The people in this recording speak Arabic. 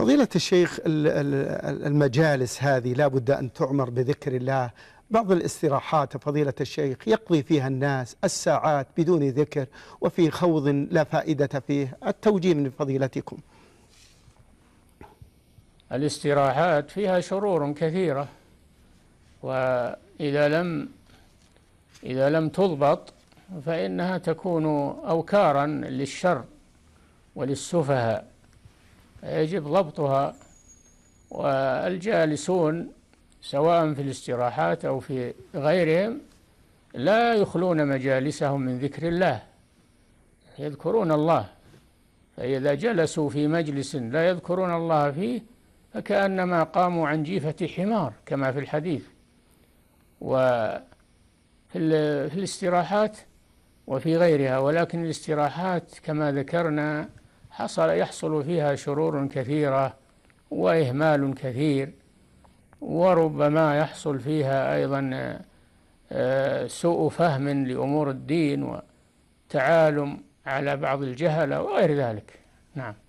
فضيلة الشيخ المجالس هذه لا بد أن تعمر بذكر الله بعض الاستراحات فضيلة الشيخ يقضي فيها الناس الساعات بدون ذكر وفي خوض لا فائدة فيه التوجيه من فضيلتكم الاستراحات فيها شرور كثيرة وإذا لم إذا لم تضبط فإنها تكون أوكارا للشر وللسفهاء يجب ضبطها والجالسون سواء في الاستراحات أو في غيرهم لا يخلون مجالسهم من ذكر الله يذكرون الله فإذا جلسوا في مجلس لا يذكرون الله فيه فكأنما قاموا عن جيفة حمار كما في الحديث وفي الاستراحات وفي غيرها ولكن الاستراحات كما ذكرنا حصل يحصل فيها شرور كثيرة وإهمال كثير وربما يحصل فيها أيضا آه، سوء فهم لأمور الدين وتعالم على بعض الجهلة وغير ذلك نعم